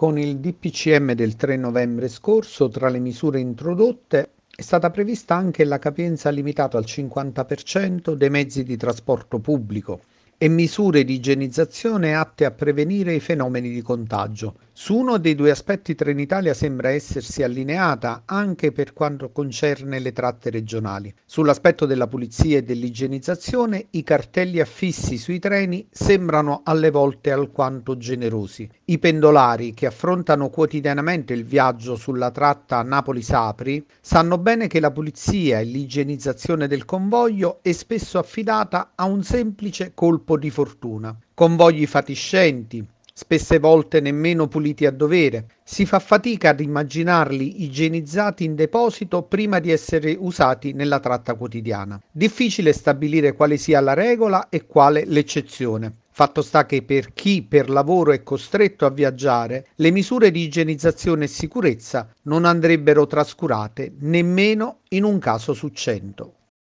Con il DPCM del 3 novembre scorso, tra le misure introdotte, è stata prevista anche la capienza limitata al 50% dei mezzi di trasporto pubblico, e misure di igienizzazione atte a prevenire i fenomeni di contagio. Su uno dei due aspetti Trenitalia sembra essersi allineata anche per quanto concerne le tratte regionali. Sull'aspetto della pulizia e dell'igienizzazione i cartelli affissi sui treni sembrano alle volte alquanto generosi. I pendolari che affrontano quotidianamente il viaggio sulla tratta Napoli-Sapri sanno bene che la pulizia e l'igienizzazione del convoglio è spesso affidata a un semplice colpo colpo di fortuna. Convogli fatiscenti, spesse volte nemmeno puliti a dovere. Si fa fatica ad immaginarli igienizzati in deposito prima di essere usati nella tratta quotidiana. Difficile stabilire quale sia la regola e quale l'eccezione. Fatto sta che per chi per lavoro è costretto a viaggiare, le misure di igienizzazione e sicurezza non andrebbero trascurate nemmeno in un caso su cento.